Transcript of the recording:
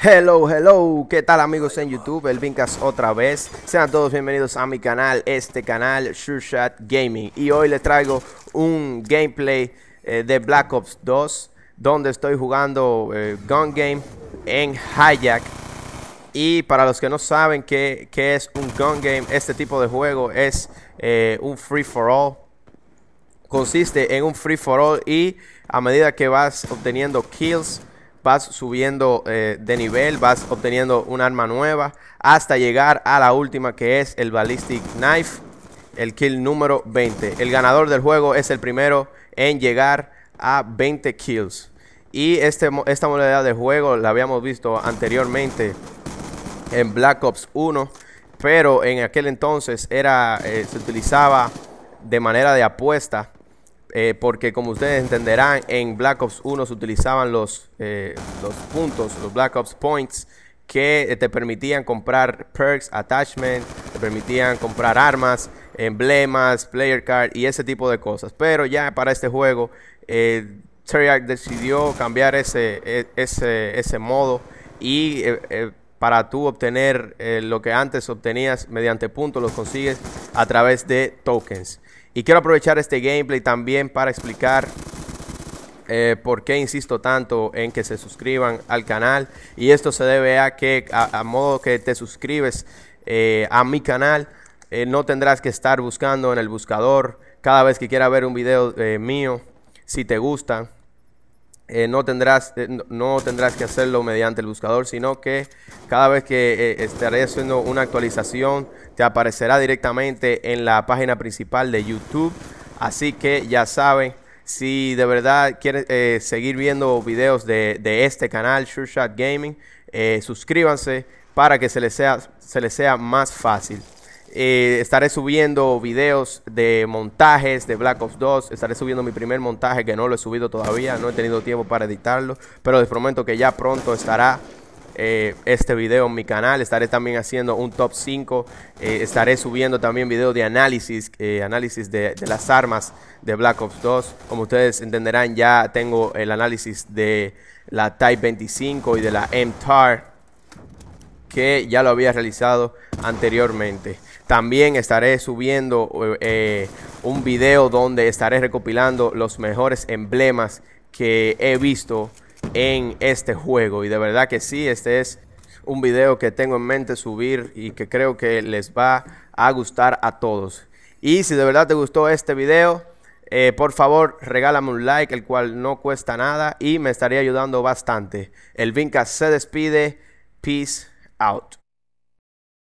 Hello, hello, ¿qué tal amigos en YouTube? El Vincas otra vez. Sean todos bienvenidos a mi canal, este canal, SureShot Gaming. Y hoy les traigo un gameplay eh, de Black Ops 2, donde estoy jugando eh, Gun Game en Hijack Y para los que no saben qué, es un Gun Game, este tipo de juego es eh, un free for all. Consiste en un free for all y a medida que vas obteniendo kills vas subiendo eh, de nivel, vas obteniendo un arma nueva hasta llegar a la última que es el Ballistic Knife, el kill número 20. El ganador del juego es el primero en llegar a 20 kills. Y este, esta modalidad de juego la habíamos visto anteriormente en Black Ops 1, pero en aquel entonces era, eh, se utilizaba de manera de apuesta eh, porque como ustedes entenderán, en Black Ops 1 se utilizaban eh, los, puntos, los Black Ops Points, que eh, te permitían comprar perks, attachments, te permitían comprar armas, emblemas, player card y ese tipo de cosas. Pero ya para este juego, eh, Treyarch decidió cambiar ese, e, modo y para tú obtener lo que antes obtenías mediante puntos, los consigues a través de tokens. Y quiero aprovechar este gameplay también para explicar eh, por qué insisto tanto en que se suscriban al canal. Y esto se debe a que a, modo que te suscribes eh, a mi canal, eh, no tendrás que estar buscando en el buscador cada vez que quiera ver un video mío. Si te gusta, eh, no, tendrás, eh, no tendrás que hacerlo mediante el buscador, sino que cada vez que eh, estaré haciendo una actualización, te aparecerá directamente en la página principal de YouTube. Así que ya saben, si de verdad quieren seguir viendo videos de, este canal, SureShot Gaming, suscríbanse para que se les sea, se les sea más fácil. Eh, estaré subiendo videos de montajes de Black Ops 2. Estaré subiendo mi primer montaje que no lo he subido todavía. No he tenido tiempo para editarlo. Pero les prometo que ya pronto estará eh, este video en mi canal. Estaré también haciendo un top 5. Eh, estaré subiendo también videos de análisis, análisis de, de, las armas de Black Ops 2. Como ustedes entenderán, ya tengo el análisis de la Type 25 y de la MTAR que ya lo había realizado anteriormente. También estaré subiendo eh, un video donde estaré recopilando los mejores emblemas que he visto en este juego. Y de verdad que sí, este es un video que tengo en mente subir y que creo que les va a gustar a todos. Y si de verdad te gustó este video, eh, por favor regálame un like, el cual no cuesta nada y me estaría ayudando bastante. El Vinca se despide. Peace. out.